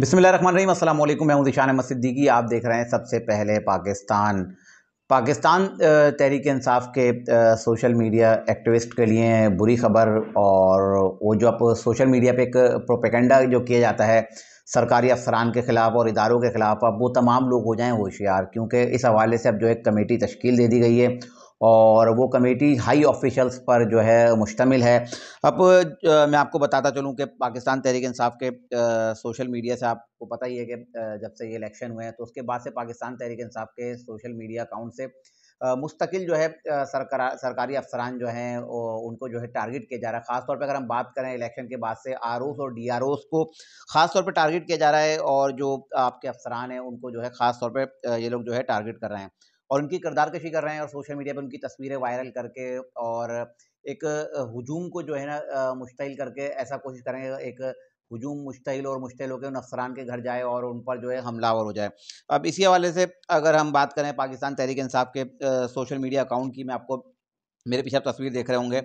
बिसमिल रहीम अल्लाम मैं हूं दिशान अहमद सिद्दीकी आप देख रहे हैं सबसे पहले पाकिस्तान पाकिस्तान तहरीक इंसाफ के सोशल मीडिया एक्टिविस्ट के लिए बुरी खबर और वो जो आप सोशल मीडिया पे एक प्रोपेगेंडा जो किया जाता है सरकारी अफसरान के ख़िलाफ़ और इदारों के ख़िलाफ़ अब वो तमाम लोग हो जाएँ होशियार क्योंकि इस हवाले से अब जो एक कमेटी तश्कील दे दी गई है और वो कमेटी हाई ऑफिशल्स पर जो है मुश्तमिल है अब मैं आपको बताता चलूँ कि पाकिस्तान तहरीक इंसाफ के आ, सोशल मीडिया से आपको पता ही है कि जब से ये इलेक्शन हुए हैं तो उसके बाद से पाकिस्तान तहरीक इंसाफ के सोशल मीडिया अकाउंट से मुस्तकिल जो है सरकारा सरकारी अफसरान जो हैं उनको जो है टारगेट किया जा रहा है ख़ासतौर पर अगर हम बात करें इलेक्शन के बाद से आर और डी आर को ख़ास तौर पर टारगेट किया जा रहा है और जो आपके अफसरान हैं उनको जो है ख़ास तौर पर ये लोग जो है टारगेट कर रहे हैं और उनकी कशी कर रहे हैं और सोशल मीडिया पर उनकी तस्वीरें वायरल करके और एक हजूम को जो है ना मुश्तिल करके ऐसा कोशिश करें एक हजूम मुश्तिल और मुश्तिल होकर उन अफसरान के घर जाए और उन पर जो है हमलावर हो जाए अब इसी हवाले से अगर हम बात करें पाकिस्तान तहरीक इंसाफ के सोशल मीडिया अकाउंट की मैं आपको मेरे पीछे आप तस्वीर देख रहे होंगे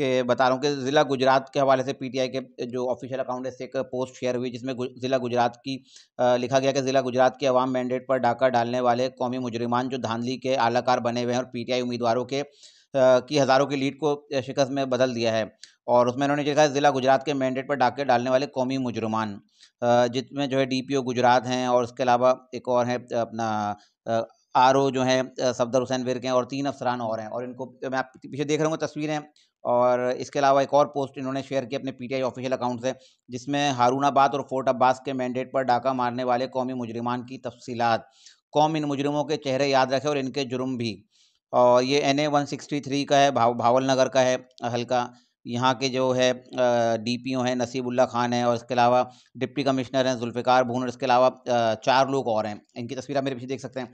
के बता रहा हूँ कि ज़िला गुजरात के हवाले से पीटीआई के जो ऑफिशियल अकाउंट है इससे एक पोस्ट शेयर हुई जिसमें ज़िला गुजरात की लिखा गया कि ज़िला गुजरात के अवाम मैंडेट पर डाका डालने वाले कौमी मुजरिमान जो धांधली के आलाकार बने हुए हैं और पीटीआई उम्मीदवारों के की हज़ारों की लीड को शिकस्त में बदल दिया है और उसमें उन्होंने लिखा है ज़िला गुजरात के मैंडेट पर डाके डालने वाले कौमी मुजरमान जिसमें जो है डी गुजरात हैं और उसके अलावा एक और है अपना आर ओ जो है सफदर हुसैन विर्क हैं और तीन अफसरान और हैं और इनको मैं आप पीछे देख रहा हूँ तस्वीरें और इसके अलावा एक और पोस्ट इन्होंने शेयर की अपने पीटीआई ऑफिशियल अकाउंट से जिसमें हारूनाबाद और फोर्ट अब्बास के मैंडेट पर डाका मारने वाले कौमी मुजरमान की तफसीत कौम इन मुजरमों के चेहरे याद रखे और इनके जुर्म भी और ये N A one sixty three का है भाव भावल नगर का है हल्का यहाँ के जो है डी पी ओ हैं नसीबुल्ला खान हैं और इसके अलावा डिप्टी कमिश्नर हैं जुल्फ़िकार भून और इसके अलावा चार लोग और हैं इनकी तस्वीर आप मेरे पीछे देख सकते हैं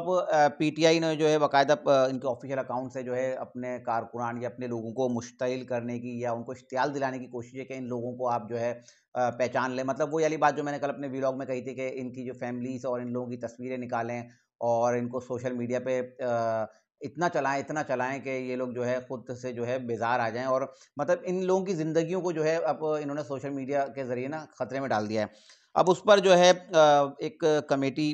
तो अब पीटीआई ने जो है बाकायदा इनके ऑफिशियल अकाउंट से जो है अपने कारकुनान या अपने लोगों को मुश्तिल करने की या उनको इश्तियाल दिलाने की कोशिश है कि इन लोगों को आप जो है पहचान लें मतलब वो वाली बात जो मैंने कल अपने व्लॉग में कही थी कि इनकी जो फैमिलीज और इन लोगों की तस्वीरें निकालें और इनको सोशल मीडिया पर इतना चलाएं इतना चलाएं कि ये लोग जो है ख़ुद से जो है बेजार आ जाएं और मतलब इन लोगों की ज़िंदगियों को जो है अब इन्होंने सोशल मीडिया के ज़रिए ना ख़तरे में डाल दिया है अब उस पर जो है एक कमेटी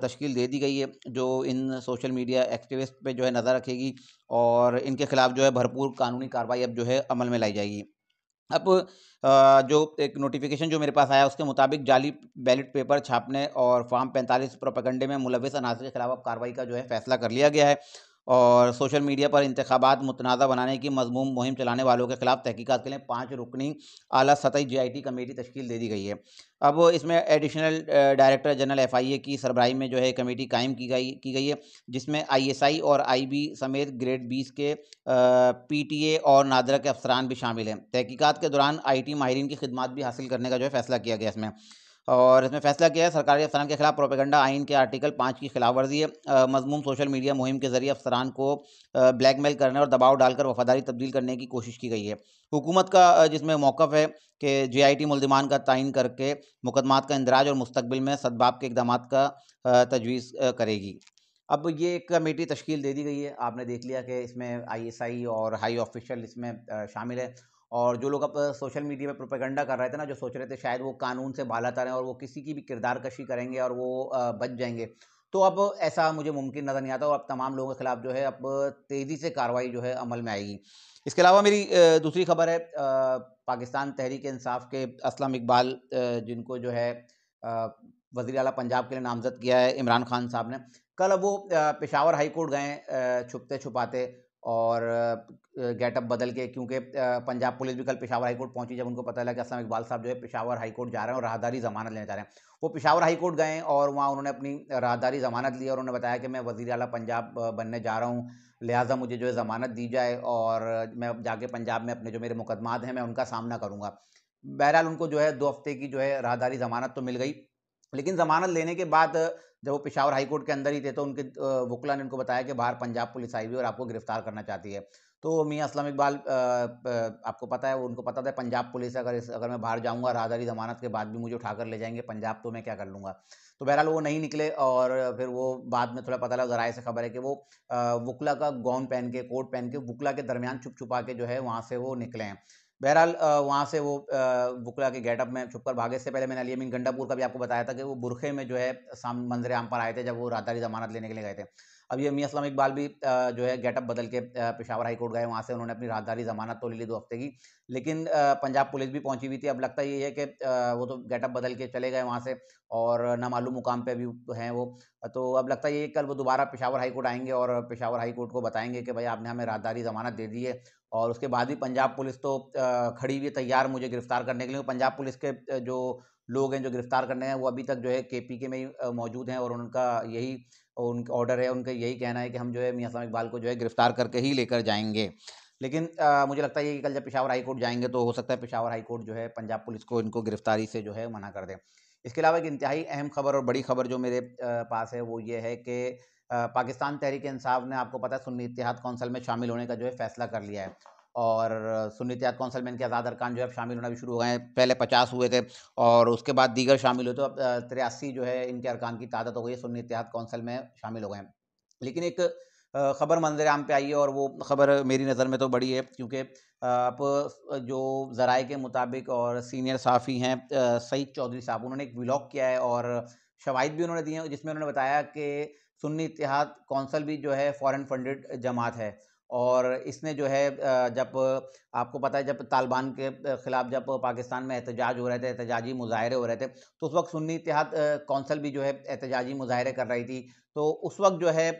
तश्कील दे दी गई है जो इन सोशल मीडिया एक्टिविस्ट पे जो है नज़र रखेगी और इनके ख़िलाफ़ जो है भरपूर कानूनी कार्रवाई अब जो है अमल में लाई जाएगी अब जो एक नोटिफिकेशन जो मेरे पास आया उसके मुताबिक जाली बैलेट पेपर छापने और फार्म पैंतालीस प्रोपेगंडे में मुलविस अनाज के खिलाफ अब कार्रवाई का जो है फैसला कर लिया गया है और सोशल मीडिया पर इंतबात मुतनाज़ा बनाने की मजमूम मुहिम चलाने वालों के खिलाफ तहकीकत के लिए पाँच रुकनी अली सतह जे आई टी कमेटी तश्ल दे दी गई है अब इसमें additional director general F I A की सरबराही में जो है कमेटी कायम की गई की गई है जिसमें आई एस आई और आई बी समेत ग्रेड बीस के पी टी ए और नादरा के अफसरान भी शामिल हैं तहकीकत के दौरान आई टी माहरीन की खदमात भी हासिल करने का जो है फैसला किया गया इसमें और इसमें फैसला किया है सरकारी अफसरान के खिलाफ प्रोपेगंडा आइन के आर्टिकल पाँच की खिलाफ वर्जी मजमूम सोशल मीडिया मुहिम के जरिए अफसरान को ब्लैकमेल करने और दबाव डालकर वफादारी तब्दील करने की कोशिश की गई है हुकूमत का जिसमें मौक़ है कि जे आई टी मुलजमान का तयन करके मुकदमा का इंदराज और मुस्तबिल में सदबाब के इकदाम का तजवीज़ करेगी अब ये एक कमेटी तश्कील दे दी गई है आपने देख लिया कि इसमें आई एस आई और हाई ऑफिशल इसमें शामिल है और जो लोग अब सोशल मीडिया पर प्रोपेगंडा कर रहे थे ना जो सोच रहे थे शायद वो कानून से बालातर हैं और वो किसी की भी किरदार कशी करेंगे और वो बच जाएंगे तो अब ऐसा मुझे मुमकिन नज़र नहीं आता और अब तमाम लोगों के खिलाफ जो है अब तेज़ी से कार्रवाई जो है अमल में आएगी इसके अलावा मेरी दूसरी खबर है पाकिस्तान तहरीक इंसाफ के असलम इकबाल जिनको जो है वजी अला पंजाब के लिए नामजद किया है इमरान खान साहब ने कल अब वो पेशावर हाई कोर्ट गए छुपते छुपाते और गेटअप बदल के क्योंकि पंजाब पुलिस भी कल पेशावर हाईकोर्ट पहुंची जब उनको पता लगा कि असलम इकबाल साहब जो है पेशावर हाईकोर्ट जा रहे हैं और राहदारी जमानत लेने जा रहे हैं वो पेशावर हाईकोर्ट गए और वहाँ उन्होंने अपनी राहदारी जमानत ली और उन्होंने बताया कि मैं वज़ी अला पंजाब बनने जा रहा हूँ लिहाजा मुझे जो है ज़मानत दी जाए और मैं जाके पंजाब में अपने जो मेरे मुकदमात हैं मैं उनका सामना करूँगा बहरहाल उनको जो है दो हफ्ते की जो है राहदारी जमानत तो मिल गई लेकिन जमानत लेने के बाद जब वो पिशावर हाईकोर्ट के अंदर ही थे तो उनके वकला ने उनको बताया कि बाहर पंजाब पुलिस आई हुई और आपको गिरफ्तार करना चाहती है तो मियाँ असलम इकबाल आपको पता है उनको पता था पंजाब पुलिस अगर इस अगर मैं बाहर जाऊँगा राहदारी जमानत के बाद भी मुझे उठाकर ले जाएंगे पंजाब तो मैं क्या कर लूँगा तो बहरहाल वो नहीं निकले और फिर वो बाद में थोड़ा पता लगा ज़राए से खबर है कि वो वकला का गाउन पहन के कोट पहन के वकला के दरमियान छुप छुपा के जो है वहाँ से वो निकले हैं बहरहाल वहाँ से वो बुकला के गेटअप में छुपकर भागे से पहले मैंने अली अमीन गंडापुर का भी आपको बताया था कि वो बुरखे में जो है मंजरे मंजर आम पर आए थे जब वो राहदारी जमानत लेने के लिए गए थे अब ये मियाँ इस्लाम इकबाल भी जो है गेटअप बदल के पेशावर हाई कोर्ट गए वहाँ से उन्होंने अपनी राजधानी जमानत तो ले ली दो हफ्ते की लेकिन पंजाब पुलिस भी पहुंची हुई थी अब लगता ये है कि वो तो गेटअप बदल के चले गए वहाँ से और नामालूम मुकाम पर भी हैं वो तो अब लगता ये कल वो दोबारा पेशावर हाई कोर्ट आएंगे और पेशावर हाई कोर्ट को बताएंगे कि भाई आपने हमें राजधानी जमानत दे दी है और उसके बाद भी पंजाब पुलिस तो खड़ी हुई तैयार मुझे गिरफ्तार करने के लिए पंजाब पुलिस के जो लोग हैं जो गिरफ्तार करने हैं वो अभी तक जो है के पी के में ही मौजूद हैं और उनका यही और उन ऑर्डर है उनका यही कहना है कि हम जो है मियाँ इकबाल को जो है गिरफ्तार करके ही लेकर जाएंगे लेकिन आ, मुझे लगता है कि कल जब पिशावर हाई कोर्ट जाएंगे तो हो सकता है पिशावर हाई कोर्ट जो है पंजाब पुलिस को इनको गिरफ्तारी से जो है मना कर दें इसके अलावा एक इंतहाई अहम खबर और बड़ी खबर जो मेरे पास है वो ये है कि पाकिस्तान तहरीक इंसाफ ने आपको पता है सुन्नी इतिहाद कौंसिल में शामिल होने का जो है फैसला कर लिया है और सुन्नी एहतियात कौंसल में इनके आज़ाद अरकान जो है शामिल होना भी शुरू हो गए हैं पहले पचास हुए थे और उसके बाद दीगर शामिल हुए तो अब तिरासी जो है इनके अरकान की तादाद हो गई है सुन्नी एहतियात कौंसल में शामिल हो गए हैं लेकिन एक ख़बर मंजर आम पे आई है और वो ख़बर मेरी नज़र में तो बड़ी है क्योंकि आप जो ज़राए के मुताबिक और सीनियर साफ़ी हैं सईद चौधरी साहब उन्होंने एक व्लॉग किया है और शवाद भी उन्होंने दिए हैं जिसमें उन्होंने बताया कि सुन्नी इतिहाद कौंसल भी जो है फॉरेन फंडेड जमात है और इसने जो है जब आपको पता है जब तालिबान के ख़िलाफ़ जब पाकिस्तान में एहतजाज हो रहे थे एहतजाजी मुजाहरे हो रहे थे तो उस वक्त सुन्नी इतिहाद कौंसिल भी जो है एहतजाजी मुजाहरे कर रही थी तो उस वक्त जो है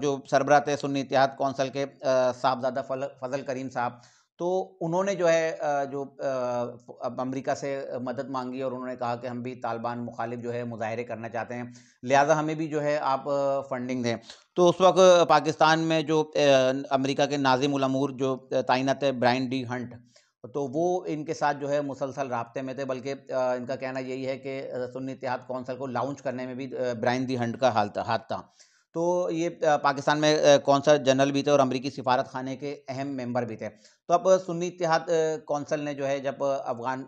जो सरबरा थे सुन्नी इतिहाद कौंसिल के साहबजादा फजल करीम साहब तो उन्होंने जो है जो अमेरिका से मदद मांगी और उन्होंने कहा कि हम भी तालिबान मुखालिफ जो है मुजाहरे करना चाहते हैं लिहाजा हमें भी जो है आप फंडिंग दें तो उस वक्त पाकिस्तान में जो अमेरिका के नाजिम उलमूर जो तैनात है ब्राइन डी हंट तो वो इनके साथ जो है मुसलसल रबते में थे बल्कि इनका कहना यही है कि सुन्नी इतिहाद कौंसल को लॉन्च करने में भी ब्राइन दी हंट का हाल था हाथ था तो ये पाकिस्तान में कौन सा जनरल भी थे और अमरीकी सिफारत खाने के अहम मेंबर भी थे तो अब सुन्नी इतिहाद कौंसल ने जो है जब अफगान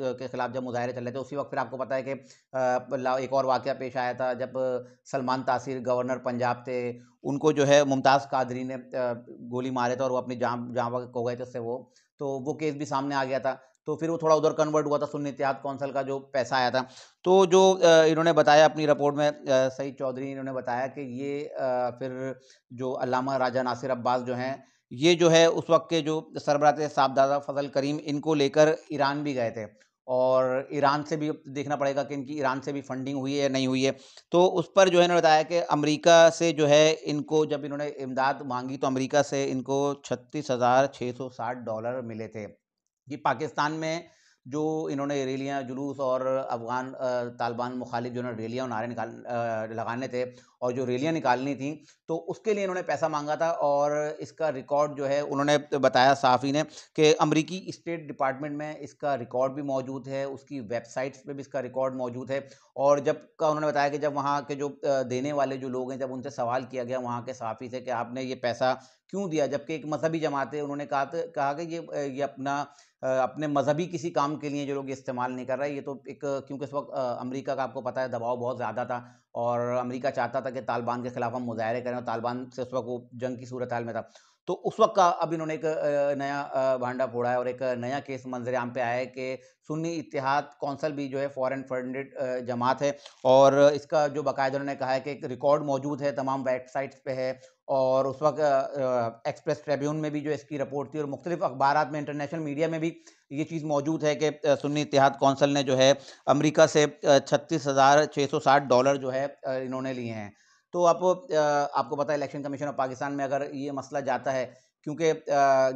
के ख़िलाफ़ जब मुजाहरे चल रहे थे उसी वक्त फिर आपको पता है कि एक और वाक़ पेश आया था जब सलमान तासीर गवर्नर पंजाब थे उनको जो है मुमताज़ कादरी ने गोली मारे थे और वो अपनी जाम जाम खो गए थे उससे वो तो वो केस भी सामने आ गया था तो फिर वो थोड़ा उधर कन्वर्ट हुआ था सुन इतिहाद कौंसल का जो पैसा आया था तो जो इन्होंने बताया अपनी रिपोर्ट में सईद चौधरी इन्होंने बताया कि ये फिर जो अलामा राजा नासिर अब्बास जो हैं ये जो है उस वक्त के जो सरबरा थे साहबदादा फजल करीम इनको लेकर ईरान भी गए थे और ईरान से भी देखना पड़ेगा कि इनकी ईरान से भी फंडिंग हुई है या नहीं हुई है तो उस पर जो है इन्होंने बताया कि अमेरिका से जो है इनको जब इन्होंने इमदाद मांगी तो अमेरिका से इनको छत्तीस हज़ार छः सौ साठ डॉलर मिले थे कि पाकिस्तान में जो इन्होंने रैलियाँ जुलूस और अफगान तालिबान मुखालिफ जो इन्होंने रैलियाँ नारे निकाल लगाने थे और जो रैलियाँ निकालनी थी तो उसके लिए इन्होंने पैसा मांगा था और इसका रिकॉर्ड जो है उन्होंने बताया साफ़ी ने कि अमरीकी स्टेट डिपार्टमेंट में इसका रिकॉर्ड भी मौजूद है उसकी वेबसाइट्स पे भी इसका रिकॉर्ड मौजूद है और जब का उन्होंने बताया कि जब वहाँ के जो देने वाले जो लोग हैं जब उनसे सवाल किया गया वहाँ के साफ़ी से कि आपने ये पैसा क्यों दिया जबकि एक मजहबी जमात है उन्होंने कहा कहा कि ये ये अपना अपने मजहबी किसी काम के लिए जो लोग इस्तेमाल नहीं कर रहे ये तो एक क्योंकि इस वक्त अमेरिका का आपको पता है दबाव बहुत ज़्यादा था और अमेरिका चाहता था कि तालिबान के खिलाफ हम मुजाहरे करें और तालिबान से उस वक्त वो जंग की सूरत हाल में था तो उस वक्त का अब इन्होंने एक नया भांडा फोड़ा है और एक नया केस मंजरेआम पे आया है कि सुन्नी इतिहाद कौंसल भी जो है फॉरेन फंडेड जमात है और इसका जो बाकायदा उन्होंने कहा है कि एक रिकॉर्ड मौजूद है तमाम वेबसाइट्स पे है और उस वक्त एक्सप्रेस ट्रिब्यून में भी जो इसकी रिपोर्ट थी और मुख्तलिफ अखबार में इंटरनेशनल मीडिया में भी ये चीज़ मौजूद है कि सुन्नी इतिहाद कौंसल ने जो है अमरीका से छत्तीस हज़ार छः सौ साठ डॉलर जो है इन्होंने लिए हैं तो आप आपको पता है इलेक्शन कमीशन ऑफ पाकिस्तान में अगर ये मसला जाता है क्योंकि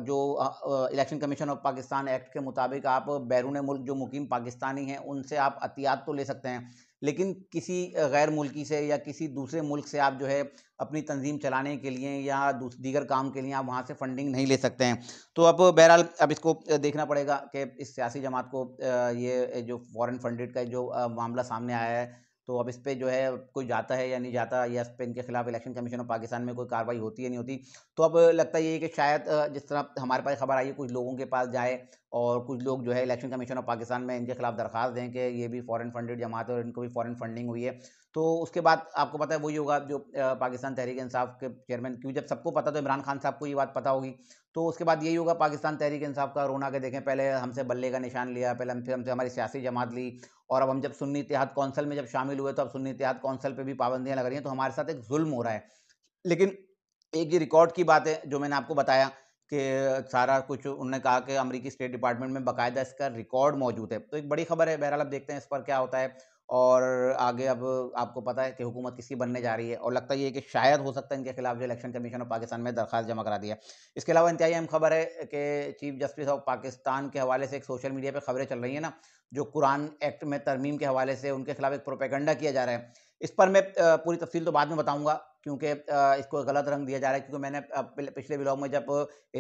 जो election commission of Pakistan act के मुताबिक आप बैरून मुल्क जो मुकीम पाकिस्तानी हैं उनसे आप अतियात तो ले सकते हैं लेकिन किसी गैर मुल्की से या किसी दूसरे मुल्क से आप जो है अपनी तंजीम चलाने के लिए या दीगर काम के लिए आप वहाँ से फंडिंग नहीं ले सकते हैं तो अब बहरहाल अब इसको देखना पड़ेगा कि इस सियासी जमात को ये जो फॉरेन फंडेड का जो मामला सामने आया है तो अब इस पर जो है कोई जाता है या नहीं जाता या इस पर इनके खिलाफ इलेक्शन कमीशन ऑफ पाकिस्तान में कोई कार्रवाई होती है नहीं होती तो अब लगता ये है कि शायद जिस तरह हमारे पास खबर आई है कुछ लोगों के पास जाए और कुछ लोग जो है इलेक्शन कमीशन ऑफ पाकिस्तान में इनके खिलाफ दरखास्त दें कि ये भी फ़ॉरन फंडेड जमात है और इनको भी फॉरन फंडिंग हुई है तो उसके बाद आपको पता है वही होगा जो पाकिस्तान तहरीक इंसाफ के चेयरमैन क्योंकि जब सबको पता तो इमरान खान साहब को ये बात पता होगी तो उसके बाद यही होगा पाकिस्तान तहरीक इंसाफ का रोना के देखें पहले हमसे बल्ले का निशान लिया पहले फिर हमसे हमारी सियासी जमात ली और अब हम जब सुन्नी इतिहाद कौंसिल में जब शामिल हुए तो अब सुन्नी इतिहाद कौंसिल पर भी पाबंदियाँ लग रही हैं तो हमारे साथ एक जुल्म हो रहा है लेकिन एक ये रिकॉर्ड की बात है जो मैंने आपको बताया कि सारा कुछ उन्होंने कहा कि अमरीकी स्टेट डिपार्टमेंट में बाकायदा इसका रिकॉर्ड मौजूद है तो एक बड़ी खबर है बहरहाल अब देखते हैं इस पर क्या होता है और आगे अब आपको पता है कि हुकूमत किसकी बनने जा रही है और लगता ये है कि शायद हो सकता है इनके खिलाफ जो इलेक्शन कमीशन ऑफ पाकिस्तान में दरख्वास्त जमा करा दिया इसके अलावा इंतहाई अहम खबर है कि चीफ जस्टिस ऑफ पाकिस्तान के हवाले से एक सोशल मीडिया पर खबरें चल रही हैं ना जो कुरान एक्ट में तरमीम के हवाले से उनके खिलाफ एक प्रोपेगेंडा किया जा रहा है इस पर मैं पूरी तफसील तो बाद में बताऊंगा क्योंकि इसको गलत रंग दिया जा रहा है क्योंकि मैंने पिछले ब्लॉग में जब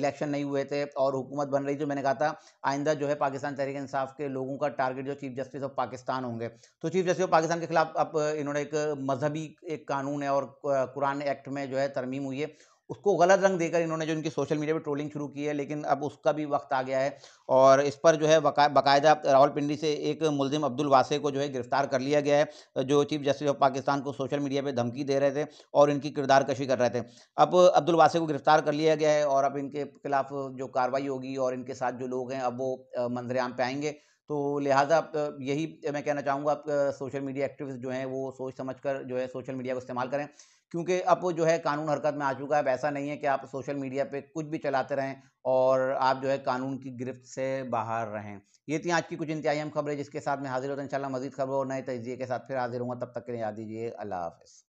इलेक्शन नहीं हुए थे और हुकूमत बन रही थी तो मैंने कहा था आइंदा जो है पाकिस्तान तहरीक इंसाफ के लोगों का टारगेट जो चीफ जस्टिस ऑफ पाकिस्तान होंगे तो चीफ जस्टिस ऑफ पाकिस्तान के खिलाफ अब इन्होंने एक मजहबी एक कानून है और कुरान एक्ट में जो है तरमीम हुई है उसको गलत रंग देकर इन्होंने जो इनकी सोशल मीडिया पर ट्रोलिंग शुरू की है लेकिन अब उसका भी वक्त आ गया है और इस पर जो है बाकायदा राहुल पिंडी से एक मुलजिम अब्दुल वासे को जो है गिरफ्तार कर लिया गया है जो चीफ जस्टिस ऑफ पाकिस्तान को सोशल मीडिया पर धमकी दे रहे थे और इनकी किरदार कशी कर रहे थे अब अब्दुल वासे को गिरफ्तार कर लिया गया है और अब इनके खिलाफ जो कार्रवाई होगी और इनके साथ जो लोग हैं अब वो मंजरेआम पे आएंगे तो लिहाजा आप यही मैं कहना चाहूँगा आप सोशल मीडिया एक्टिविस्ट जो हैं वो सोच समझ कर जो है सोशल मीडिया को इस्तेमाल करें क्योंकि अब जो है कानून हरकत में आ चुका है अब ऐसा नहीं है कि आप सोशल मीडिया पे कुछ भी चलाते रहें और आप जो है कानून की गिरफ्त से बाहर रहें ये थी आज की कुछ इंतहाई अहम खबरें जिसके साथ मैं हाजिर होता हूँ तो इंशाल्लाह मजीद खबरों और नए तजिए के साथ फिर हाजिर हूँ तब तक के लिए याद दीजिए अल्लाह हाफ़